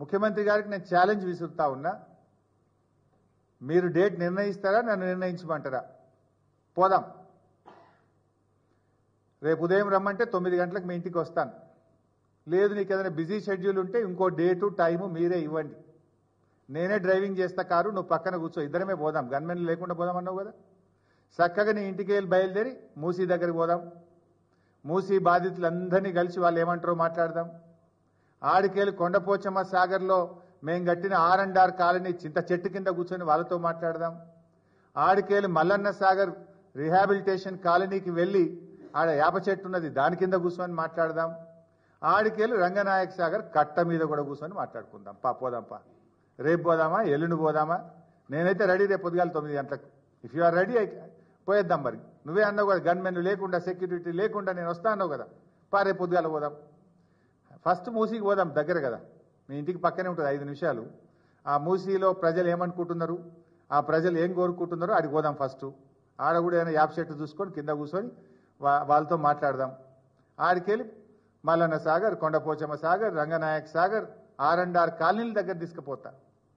ముఖ్యమంత్రి గారికి నేను ఛాలెంజ్ విసురుతా ఉన్నా మీరు డేట్ నిర్ణయిస్తారా నన్ను నిర్ణయించమంటారా పోదాం రేపు ఉదయం రమ్మంటే తొమ్మిది గంటలకు మీ ఇంటికి వస్తాను లేదు నీకు ఏదైనా బిజీ షెడ్యూల్ ఉంటే ఇంకో డేటు టైము మీరే ఇవ్వండి నేనే డ్రైవింగ్ చేస్తా కారు నువ్వు పక్కన కూర్చో ఇద్దరమే పోదాం గన్మెన్ లేకుండా పోదాం అన్నావు కదా చక్కగా నీ ఇంటికి వెళ్ళి బయలుదేరి మూసీ దగ్గరికి పోదాం మూసీ బాధితులందరినీ కలిసి వాళ్ళు ఏమంటారో మాట్లాడదాం ఆడికేళ్ళు కొండపోచమ్మ సాగర్లో మేము కట్టిన ఆర్ అండ్ ఆర్ కాలనీ చింత చెట్టు కింద కూర్చొని వాళ్ళతో మాట్లాడదాం ఆడికేళ్ళు మల్లన్న సాగర్ రిహాబిలిటేషన్ కాలనీకి వెళ్ళి ఆడ యాప చెట్టు ఉన్నది దాని కింద కూర్చొని మాట్లాడదాం ఆడికేళ్ళు రంగనాయక సాగర్ కట్ట మీద కూడా కూర్చొని మాట్లాడుకుందాం పా పోదాంపా రేపు పోదామా ఎల్లుండి పోదామా నేనైతే రెడీ రేపు పొద్దుగాల తొమ్మిది గంటలకు ఇఫ్ యు ఆర్ రెడీ పోయేద్దాం మరి నువ్వే అన్నావు కదా గన్మెన్ లేకుండా సెక్యూరిటీ లేకుండా నేను వస్తా అన్నావు కదా పా రేపు పొద్దుగాల పోదాం ఫస్ట్ మూసీకి పోదాం దగ్గర కదా మీ ఇంటికి పక్కనే ఉంటుంది ఐదు నిమిషాలు ఆ మూసీలో ప్రజలు ఏమనుకుంటున్నారు ఆ ప్రజలు ఏం కోరుకుంటున్నారో అడిగి పోదాం ఫస్ట్ ఆడ కూడా ఏదైనా యాప్ చెట్టు చూసుకొని కింద కూర్చొని వాళ్ళతో మాట్లాడదాం ఆడికెళ్ళి Mallanna Sagar Kondapochamma Sagar Ranganayak Sagar R and R కాలనీల దగ్గర తీసుకుపోతా